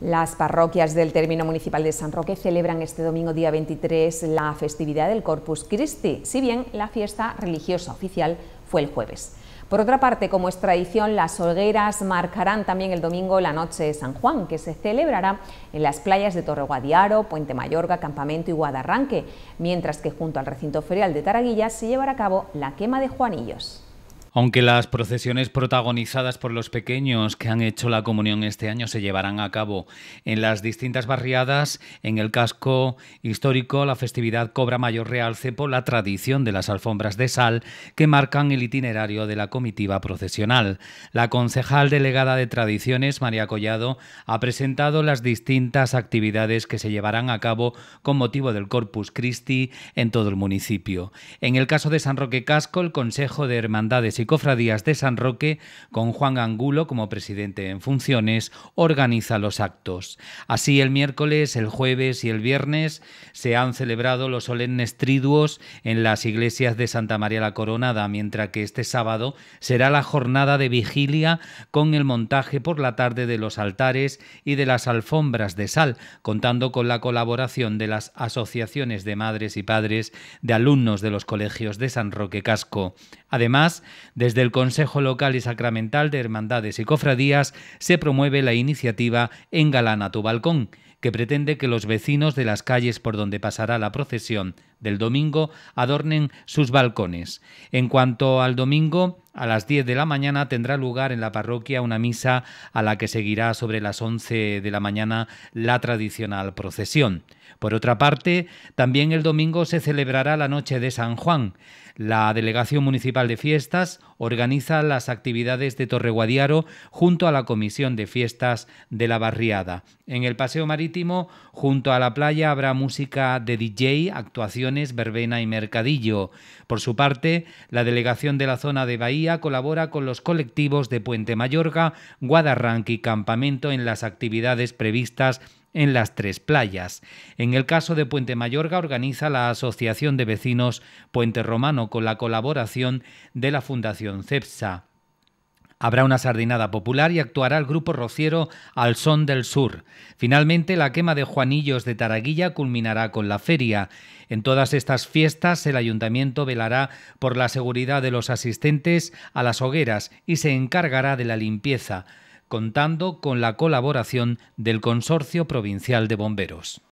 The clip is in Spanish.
Las parroquias del término municipal de San Roque celebran este domingo día 23 la festividad del Corpus Christi, si bien la fiesta religiosa oficial fue el jueves. Por otra parte, como es tradición, las hogueras marcarán también el domingo la noche de San Juan, que se celebrará en las playas de Torre Guadiaro, Puente Mayorga, Campamento y Guadarranque, mientras que junto al recinto ferial de Taraguilla se llevará a cabo la quema de Juanillos. Aunque las procesiones protagonizadas por los pequeños que han hecho la comunión este año se llevarán a cabo en las distintas barriadas, en el casco histórico la festividad cobra mayor realce por la tradición de las alfombras de sal que marcan el itinerario de la comitiva procesional. La concejal delegada de Tradiciones, María Collado, ha presentado las distintas actividades que se llevarán a cabo con motivo del Corpus Christi en todo el municipio. En el caso de San Roque Casco, el Consejo de Hermandades y Cofradías de San Roque, con Juan Angulo como presidente en funciones, organiza los actos. Así el miércoles, el jueves y el viernes se han celebrado los solemnes triduos en las iglesias de Santa María la Coronada, mientras que este sábado será la jornada de vigilia con el montaje por la tarde de los altares y de las alfombras de sal, contando con la colaboración de las asociaciones de madres y padres de alumnos de los colegios de San Roque Casco. Además, desde el Consejo Local y Sacramental de Hermandades y Cofradías se promueve la iniciativa Engalana tu Balcón, que pretende que los vecinos de las calles por donde pasará la procesión del domingo adornen sus balcones. En cuanto al domingo, a las 10 de la mañana tendrá lugar en la parroquia una misa a la que seguirá sobre las 11 de la mañana la tradicional procesión. Por otra parte, también el domingo se celebrará la noche de San Juan. La Delegación Municipal de Fiestas organiza las actividades de Torreguadiaro junto a la Comisión de Fiestas de la Barriada. En el Paseo Marítimo, junto a la playa, habrá música de DJ, actuación Verbena y Mercadillo. Por su parte, la delegación de la zona de Bahía colabora con los colectivos de Puente Mayorga, Guadarranque y Campamento en las actividades previstas en las tres playas. En el caso de Puente Mayorga organiza la Asociación de Vecinos Puente Romano con la colaboración de la Fundación CEPSA. Habrá una sardinada popular y actuará el grupo rociero Al Son del Sur. Finalmente, la quema de Juanillos de Taraguilla culminará con la feria. En todas estas fiestas, el ayuntamiento velará por la seguridad de los asistentes a las hogueras y se encargará de la limpieza, contando con la colaboración del Consorcio Provincial de Bomberos.